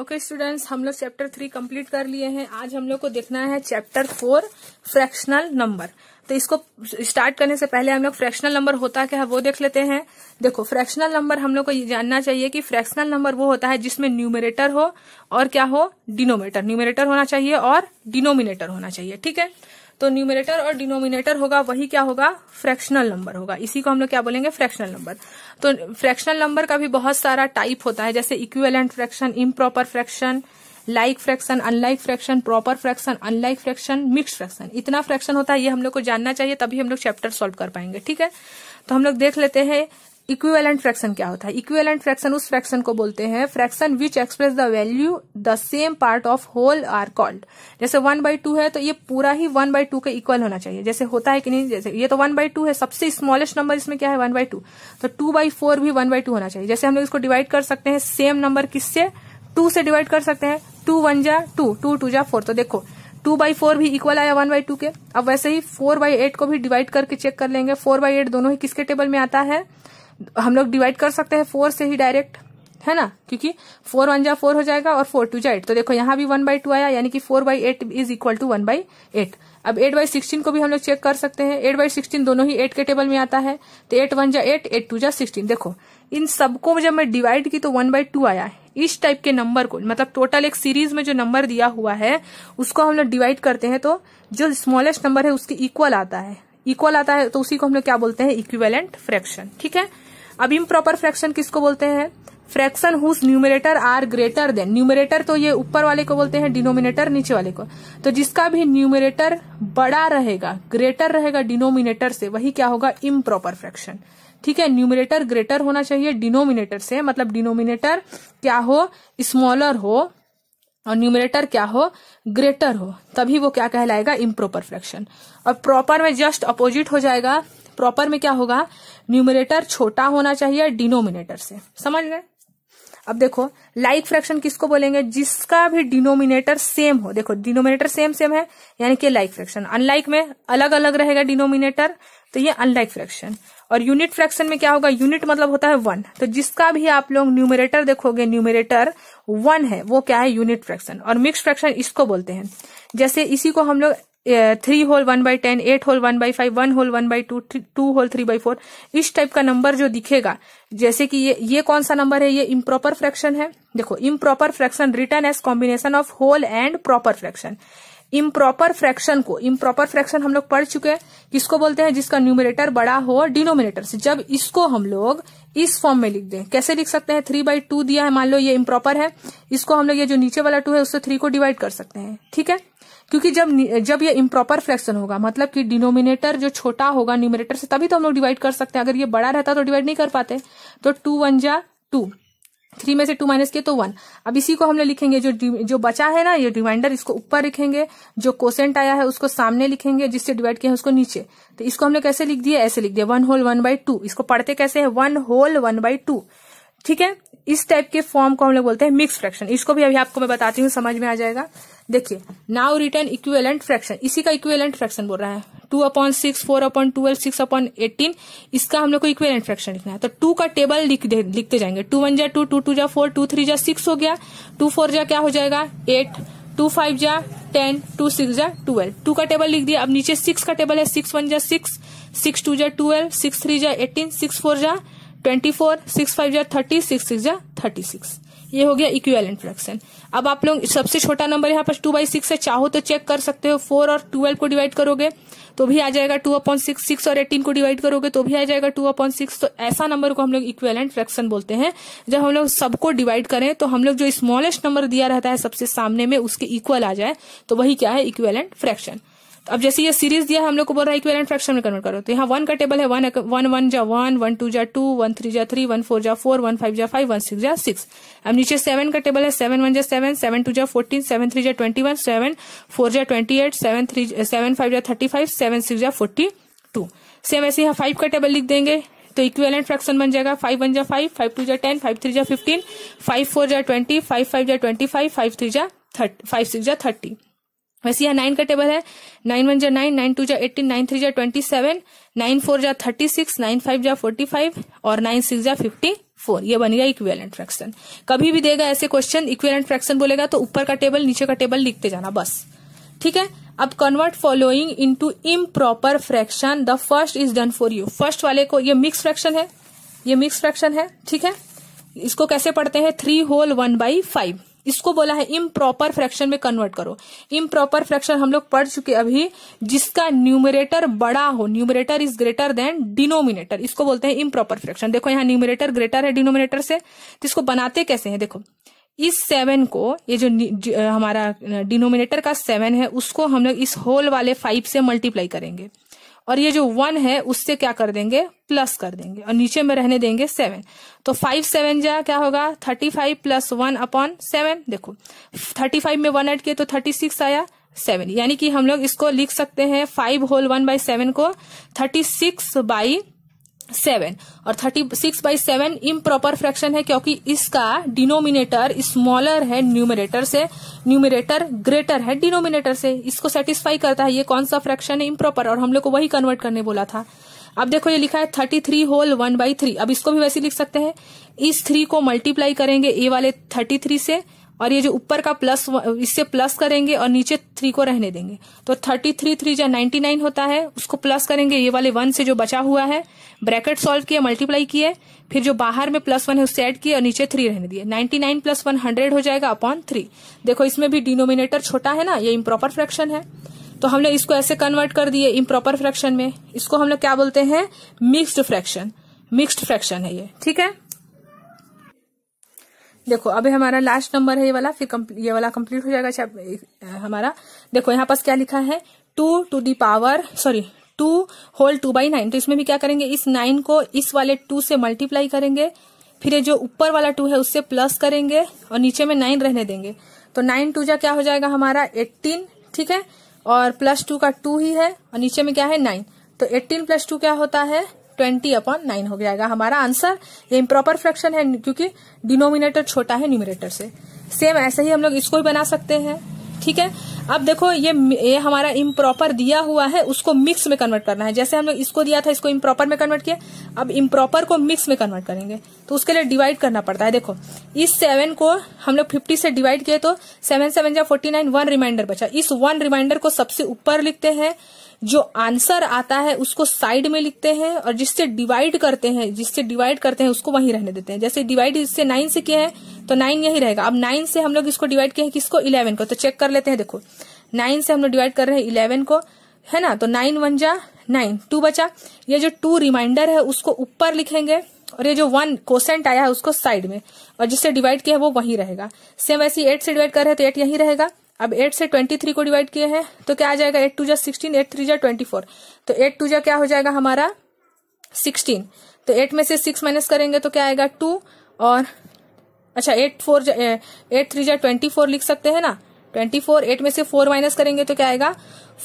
okay students हम लोग chapter three complete कर लिए हैं आज हम लोग को देखना है चैप्टर फोर फ्रैक्शनल नंबर तो इसको स्टार्ट करने से पहले हम लोग फ्रैक्शनल नंबर होता क्या है वो देख लेते हैं देखो फ्रैक्शनल नंबर हम लोग को ये जानना चाहिए कि फ्रैक्शनल नंबर वो होता है जिसमें न्यूमिनेटर हो और क्या हो डिनोमिनेटर न्यूमिनेटर होना चाहिए और डिनोमिनेटर होना चाहिए ठीक है तो न्यूमिनेटर और डिनोमिनेटर होगा वही क्या होगा फ्रैक्शनल नंबर होगा इसी को हम लोग क्या बोलेंगे फ्रैक्शनल नंबर तो फ्रैक्शनल नंबर का भी बहुत सारा टाइप होता है जैसे equivalent fraction improper fraction like fraction unlike fraction proper fraction unlike fraction mix fraction इतना फ्रैक्शन होता है ये हम लोग को जानना चाहिए तभी हम लोग चैप्टर सॉल्व कर पाएंगे ठीक है तो हम लोग देख लेते हैं इक्विवेलेंट फ्रैक्शन क्या होता है इक्विवेलेंट फ्रैक्शन उस फ्रैक्शन को बोलते हैं fraction which express the value the same part of whole are called जैसे वन बाई टू है तो ये पूरा ही वन बाई टू का इक्वल होना चाहिए जैसे होता है कि नहीं जैसे ये तो वन बाई टू है सबसे स्मॉलेस्ट नंबर इसमें क्या है वन बाई टू तो टू बाई फोर भी वन बाई टू होना चाहिए जैसे हम लोग इसको डिवाइड कर सकते हैं सेम नंबर किससे टू से डिवाइड कर सकते हैं टू वन जा टू टू टू जा फोर तो देखो टू बाई फोर भी इक्वल आया वन बाई टू के अब वैसे ही फोर बाई एट को भी डिवाइड करके चेक कर लेंगे फोर बाई एट दोनों ही किसके टेबल में आता है हम लोग डिवाइड कर सकते हैं फोर से ही डायरेक्ट है ना क्योंकि फोर वन जा फोर हो जाएगा और फोर टू जा एट तो देखो यहाँ भी वन बाई टू आया यानी कि four by eight is equal to one by eight अब एट बाई सिक्सटीन को भी हम लोग चेक कर सकते हैं एट बाई सिक्सटीन दोनों ही एट के टेबल में आता है तो एट वन जा एट एट टू जा सिक्सटीन देखो इन सबको जब मैं डिवाइड की तो वन बाई टू आया इस टाइप के नंबर को मतलब टोटल एक सीरीज में जो नंबर दिया हुआ है उसको हम लोग डिवाइड करते हैं तो जो स्मॉलेस्ट नंबर है उसके इक्वल आता है इक्वल आता है तो उसी को हम लोग क्या बोलते हैं इक्विवेलेंट फ्रैक्शन ठीक है अब इम्प्रॉपर फ्रैक्शन किसको बोलते हैं fraction whose numerator are greater than numerator तो ये ऊपर वाले को बोलते हैं डिनोमिनेटर नीचे वाले को तो जिसका भी न्यूमिनेटर बड़ा रहेगा ग्रेटर रहेगा डिनोमिनेटर से वही क्या होगा इम्प्रॉपर फ्रैक्शन ठीक है न्यूमिनेटर ग्रेटर होना चाहिए डिनोमिनेटर से मतलब डिनोमिनेटर क्या हो स्मॉलर हो और न्यूमिनेटर क्या हो ग्रेटर हो तभी वो क्या कहलाएगा इम्प्रोपर फ्रैक्शन और प्रॉपर में जस्ट अपोजिट हो जाएगा प्रॉपर में क्या होगा न्यूमिनेटर छोटा होना चाहिए डिनोमिनेटर से समझ गए अब देखो लाइक like फ्रैक्शन किसको बोलेंगे जिसका भी डिनोमिनेटर सेम हो देखो डिनोमिनेटर सेम सेम है यानी कि लाइक फ्रैक्शन अनलाइक में अलग अलग रहेगा डिनोमिनेटर तो ये अनलाइक फ्रैक्शन और यूनिट फ्रैक्शन में क्या होगा यूनिट मतलब होता है वन तो जिसका भी आप लोग न्यूमिनेटर देखोगे न्यूमिनेटर वन है वो क्या है यूनिट फ्रैक्शन और मिक्स फ्रैक्शन इसको बोलते हैं जैसे इसी को हम लोग three whole one by ten eight whole one by five one whole one by two two whole three by four इस टाइप का नंबर जो दिखेगा जैसे कि ये ये कौन सा नंबर है ये इम्प्रॉपर फ्रैक्शन है देखो improper fraction written as combination of whole and proper fraction improper fraction को इम्प्रॉपर फ्रैक्शन हम लोग पढ़ चुके हैं किसको बोलते हैं जिसका न्यूमिनेटर बड़ा हो डिनोमिनेटर से जब इसको हम लोग इस फॉर्म में लिख दें कैसे लिख सकते हैं थ्री बाई टू दिया है मान लो ये इम्प्रॉपर है इसको हम लोग ये जो नीचे वाला टू है उससे थ्री को डिवाइड कर सकते हैं ठीक है क्योंकि जब जब ये इम्प्रॉपर फ्रैक्शन होगा मतलब कि डिनोमिनेटर जो छोटा होगा न्यूमिनेटर से तभी तो हम लोग डिवाइड कर सकते हैं अगर ये बड़ा रहता तो डिवाइड नहीं कर पाते तो टू वन जा टू थ्री में से टू माइनस किए तो वन अब इसी को हम लोग लिखेंगे जो जो बचा है ना ये डिवाइंडर इसको ऊपर लिखेंगे जो कोसेंट आया है उसको सामने लिखेंगे जिससे डिवाइड किया है उसको नीचे तो इसको हमने कैसे लिख दिया ऐसे लिख दिया one whole one by two इसको पढ़ते कैसे है one whole one by two ठीक है इस टाइप के फॉर्म को हम लोग बोलते हैं मिक्स फ्रैक्शन इसको भी अभी आपको मैं बताती हूँ समझ में आ जाएगा देखिए नाउ रिटर्न इक्विवेलेंट फ्रैक्शन इसी का इक्विवेलेंट फ्रैक्शन बोल रहा है two upon six four upon twelve six upon eighteen इसका हम लोग को इक्विवेलेंट फ्रैक्शन लिखना है तो टू का टेबल लिख लिखते जाएंगे टू वन जा टू टू टू जा फोर टू थ्री जा सिक्स हो गया टू फोर जा क्या हो जाएगा एट टू फाइव जा टेन टू सिक्स जा ट्वेल्व टू का टेबल लिख दिया अब नीचे सिक्स का टेबल है सिक्स वन जा सिक्स सिक्स टू जा ट्वेल्व सिक्स थ्री जा एटीन सिक्स फोर जा ट्वेंटी फोर सिक्स फाइव या थर्टी सिक्स सिक्स या थर्टी सिक्स ये हो गया इक्वेलेंट फ्रैक्शन अब आप लोग सबसे छोटा नंबर यहाँ पर टू बाई सिक्स है चाहो तो चेक कर सकते हो फोर और ट्वेल्व को डिवाइड करोगे तो भी आ जाएगा टू अपॉइंट सिक्स सिक्स और एटीन को डिवाइड करोगे तो भी आ जाएगा टू अपॉइंट सिक्स तो ऐसा नंबर को हम लोग इक्वेलेंट फ्रैक्शन बोलते हैं जब हम लोग सबको डिवाइड करें तो हम लोग जो स्मॉलेस्ट नंबर दिया रहता है सबसे सामने में उसके इक्वल आ जाए तो वही क्या है इक्वेलेंट फ्रैक्शन अब जैसे ये सीरीज दिया हम लोग को बोल रहा है इक्वेलेंट फ्रैक्शन में कन्वर्ट करो तो यहाँ वन का टेबल है वन वन वन जा वन वन टू जा टू वन थ्री जा थ्री वन फोर जा फोर वन फाइव जा फाइव वन सिक्स जा सिक्स अब नीचे सेवन का टेबल है सेवन वन जा सेवन सेवन टू जा फोर्टीन सेवन थ्री जा ट्वेंटी वन सेवन फोर जा twenty eight seven three seven five जा थर्टी फाइव सेवन सिक्स जा फोर्टी टू सेम ऐसे यहाँ फाइव का टेबल लिख देंगे तो इक्वेलेंट फ्रैक्शन बन जाएगा फाइव वन जा फाइव फाइव टू जा टेन फाइव थ्री जा फिफ्टीन फाइव फोर जा ट्वेंटी फाइव फाइव जा ट्वेंटी फाइव फाइव थ्री जा थर्टी फाइव सिक्स जा थर्टी वैसे यहाँ नाइन का टेबल है नाइन वन जा नाइन नाइन टू जा एटीन नाइन थ्री जा ट्वेंटी सेवन नाइन फोर जा थर्टी सिक्स नाइन फाइव जा फोर्टी फाइव और नाइन सिक्स जा फिफ्टी फोर ये गया इक्वेलेंट फ्रैक्शन कभी भी देगा ऐसे क्वेश्चन इक्वेलेंट फ्रैक्शन बोलेगा तो ऊपर का टेबल नीचे का टेबल लिखते जाना बस ठीक है अब convert following improper fraction the first is done for you first वाले को ये मिक्स फ्रैक्शन है ये मिक्स फ्रैक्शन है ठीक है इसको कैसे पढ़ते हैं three whole one by five इसको बोला है इम प्रॉपर फ्रैक्शन में कन्वर्ट करो इम प्रॉपर फ्रैक्शन हम लोग पढ़ चुके अभी जिसका न्यूमरेटर बड़ा हो numerator is greater than denominator इसको बोलते हैं इम प्रॉपर फ्रैक्शन देखो यहाँ न्यूमरेटर ग्रेटर है डिनोमिनेटर से तो इसको बनाते कैसे है देखो इस सेवन को ये जो हमारा डिनोमिनेटर का सेवन है उसको हम लोग इस होल वाले फाइव से मल्टीप्लाई करेंगे और ये जो वन है उससे क्या कर देंगे प्लस कर देंगे और नीचे में रहने देंगे सेवन तो फाइव सेवन जा क्या होगा thirty five plus one upon seven देखो थर्टी फाइव में वन एड किए तो थर्टी सिक्स आया सेवन यानी कि हम लोग इसको लिख सकते हैं five whole one by seven को थर्टी सिक्स बाई सेवन और thirty six by seven improper fraction है क्योंकि इसका डिनोमिनेटर स्मॉलर है न्यूमिनेटर से न्यूमिनेटर ग्रेटर है डिनोमिनेटर से इसको सेटिस्फाई करता है ये कौन सा फ्रैक्शन है इम्प्रॉपर और हम लोग को वही कन्वर्ट करने बोला था अब देखो ये लिखा है thirty three whole one by three अब इसको भी वैसे लिख सकते हैं इस थ्री को मल्टीप्लाई करेंगे ए वाले थर्टी थ्री से और ये जो ऊपर का प्लस इससे प्लस करेंगे और नीचे थ्री को रहने देंगे तो थर्टी थ्री थ्री जो नाइन्टी नाइन होता है उसको प्लस करेंगे ये वाले वन से जो बचा हुआ है ब्रैकेट सॉल्व किए मल्टीप्लाई किए फिर जो बाहर में प्लस वन है उससे ऐड किए और नीचे थ्री रहने दिए ninety nine plus one hundred हो जाएगा अपॉन थ्री देखो इसमें भी डिनोमिनेटर छोटा है ना ये इम्प्रॉपर फ्रैक्शन है तो हमने इसको ऐसे कन्वर्ट कर दिए इम्प्रॉपर फ्रैक्शन में इसको हम लोग क्या बोलते हैं मिक्सड फ्रैक्शन मिक्सड फ्रैक्शन है ये ठीक है देखो अभी हमारा लास्ट नंबर है ये वाला फिर ये वाला कंप्लीट हो जाएगा अच्छा, हमारा देखो यहाँ पास क्या लिखा है two to the power sorry two whole two by nine तो इसमें भी क्या करेंगे इस नाइन को इस वाले टू से मल्टीप्लाई करेंगे फिर ये जो ऊपर वाला टू है उससे प्लस करेंगे और नीचे में नाइन रहने देंगे तो नाइन टू जा क्या हो जाएगा हमारा एट्टीन ठीक है और प्लस टू का टू ही है और नीचे में क्या है नाइन तो एट्टीन प्लस टू क्या होता है ट्वेंटी अपॉन नाइन हो जाएगा हमारा आंसर ये इम्प्रॉपर फ्रैक्शन है क्योंकि डिनोमिनेटर छोटा है न्यूमिनेटर से सेम ऐसे ही हम लोग इसको भी बना सकते हैं ठीक है अब देखो ये ये हमारा इम्प्रॉपर दिया हुआ है उसको मिक्स में कन्वर्ट करना है जैसे हम लोग इसको दिया था इसको इम्प्रॉपर में कन्वर्ट किया अब इम्प्रॉपर को मिक्स में कन्वर्ट करेंगे तो उसके लिए डिवाइड करना पड़ता है देखो इस सेवन को हम लोग फिफ्टी से डिवाइड किए तो सेवन सेवन या फोर्टी नाइन वन रिमाइंडर बचा इस वन रिमाइंडर को सबसे ऊपर लिखते हैं जो आंसर आता है उसको साइड में लिखते हैं और जिससे डिवाइड करते हैं जिससे डिवाइड करते हैं उसको वहीं रहने देते हैं जैसे डिवाइड इससे नाइन से किए हैं तो नाइन यही रहेगा अब नाइन से हम लोग इसको डिवाइड किए हैं किसको इलेवन को तो चेक कर लेते हैं देखो नाइन से हम लोग डिवाइड कर रहे हैं इलेवन को है ना तो नाइन वन जा नाइन टू बचा ये जो टू रिमाइंडर है उसको ऊपर लिखेंगे और ये जो वन कोसेंट आया है उसको साइड में और जिससे डिवाइड किया है वो वहीं रहेगा सेम वैसे एट से डिवाइड कर रहे हैं तो एट यही रहेगा अब 8 से 23 को डिवाइड किए हैं तो क्या आ जाएगा एट टू जा सिक्सटीन एट थ्री जा ट्वेंटी फोर तो एट टू जा क्या हो जाएगा हमारा सिक्सटीन तो एट में से सिक्स माइनस करेंगे तो क्या आएगा टू और अच्छा एट फोर एट थ्री जा ट्वेंटी फोर लिख सकते हैं ना ट्वेंटी फोर एट में से फोर माइनस करेंगे तो क्या आएगा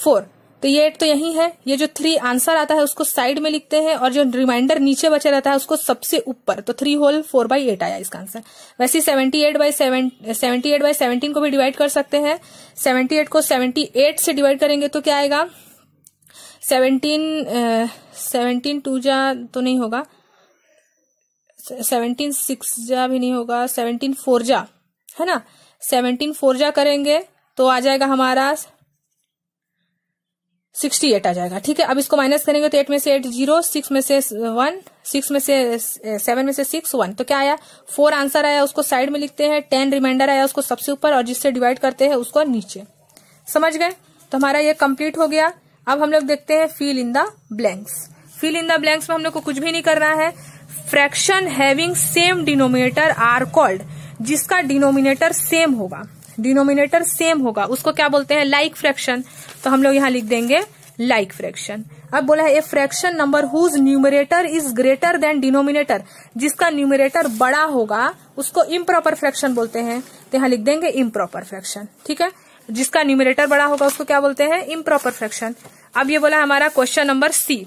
फोर तो ये एट तो यही है ये जो थ्री आंसर आता है उसको साइड में लिखते हैं और जो रिमाइंडर नीचे बचा रहता है उसको सबसे ऊपर तो three whole four by eight आया इसका आंसर वैसे seventy eight by seven seventy eight by seventeen को भी डिवाइड कर सकते हैं सेवेंटी एट को सेवेंटी एट से डिवाइड करेंगे तो क्या आएगा सेवनटीन सेवनटीन टू जा तो नहीं होगा सेवनटीन सिक्स जा भी नहीं होगा सेवनटीन फोर जा है ना सेवनटीन फोर जा करेंगे तो आ जाएगा हमारा सिक्सटी एट आ जाएगा ठीक है अब इसको माइनस करेंगे तो एट में से एट जीरो सिक्स में से वन सिक्स में से सेवन eh, में से सिक्स वन तो क्या आया फोर आंसर आया उसको साइड में लिखते हैं टेन रिमाइंडर आया उसको सबसे ऊपर और जिससे डिवाइड करते हैं उसको नीचे समझ गए तो हमारा ये कंप्लीट हो गया अब हम लोग देखते हैं fill in the blanks fill in the blanks में हम लोग को कुछ भी नहीं करना है fraction having same denominator are called जिसका डिनोमिनेटर सेम होगा डिनोमिनेटर सेम होगा उसको क्या बोलते हैं लाइक फ्रैक्शन तो हम लोग यहाँ लिख देंगे लाइक फ्रैक्शन अब बोला है a fraction number whose numerator is greater than denominator जिसका न्यूमरेटर बड़ा होगा उसको इम्प्रॉपर फ्रैक्शन बोलते हैं तो यहाँ लिख देंगे इम्प्रॉपर फ्रैक्शन ठीक है जिसका न्यूमरेटर बड़ा होगा उसको क्या बोलते हैं इम्प्रॉपर फ्रैक्शन अब ये बोला हमारा क्वेश्चन नंबर सी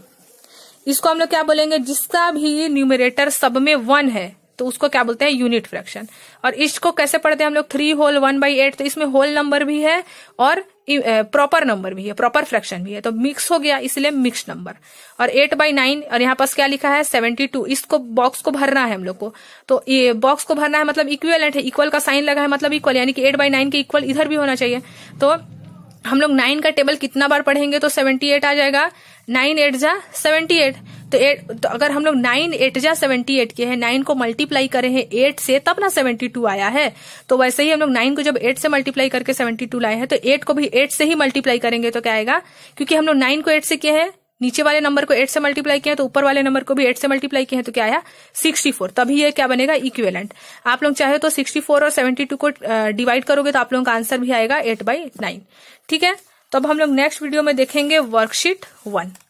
इसको हम लोग क्या बोलेंगे जिसका भी न्यूमरेटर सब में वन है तो उसको क्या बोलते हैं यूनिट फ्रैक्शन और इसको कैसे पढ़ते हैं हम लोग three whole one by eight तो इसमें होल नंबर भी है और प्रॉपर नंबर भी है प्रॉपर फ्रैक्शन भी है तो मिक्स हो गया इसलिए मिक्स नंबर और एट बाई नाइन और यहाँ पास क्या लिखा है सेवेंटी टू इसको बॉक्स को भरना है हम लोग को तो ये बॉक्स को भरना है मतलब इक्वल है इक्वल का साइन लगा है मतलब इक्वल यानी कि एट बाई नाइन के इक्वल इधर भी होना चाहिए तो हम लोग नाइन का टेबल कितना बार पढ़ेंगे तो सेवेंटी एट आ जाएगा नाइन एट जा सेवेंटी एट तो एट तो अगर हम लोग नाइन एट जा सेवेंटी एट के हैं नाइन को मल्टीप्लाई करें हैं एट से तब ना सेवेंटी टू आया है तो वैसे ही हम लोग नाइन को जब एट से मल्टीप्लाई करके सेवेंटी टू लाए हैं तो एट को भी एट से ही मल्टीप्लाई करेंगे तो क्या आएगा क्योंकि हम लोग नाइन को एट से किए है नीचे वाले नंबर को एट से मल्टीप्लाई किया तो ऊपर वाले नंबर को भी एट से मल्टीप्लाई किया तो क्या आया सिक्सटी फोर तभी यह क्या बनेगा इक्वेलेंट आप लोग चाहे तो सिक्सटी फोर और सेवेंटी टू को डिवाइड करोगे तो आप लोगों का आंसर भी आएगा एट बाई नाइन ठीक है तो अब हम लोग नेक्स्ट वीडियो में देखेंगे वर्कशीट वन